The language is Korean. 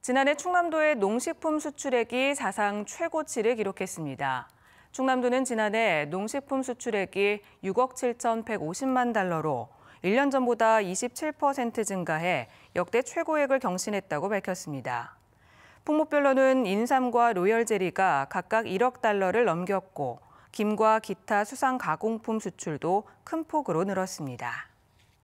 지난해 충남도의 농식품 수출액이 사상 최고치를 기록했습니다. 충남도는 지난해 농식품 수출액이 6억 7,150만 달러로 1년 전보다 27% 증가해 역대 최고액을 경신했다고 밝혔습니다. 품목별로는 인삼과 로열제리가 각각 1억 달러를 넘겼고 김과 기타 수상 가공품 수출도 큰 폭으로 늘었습니다.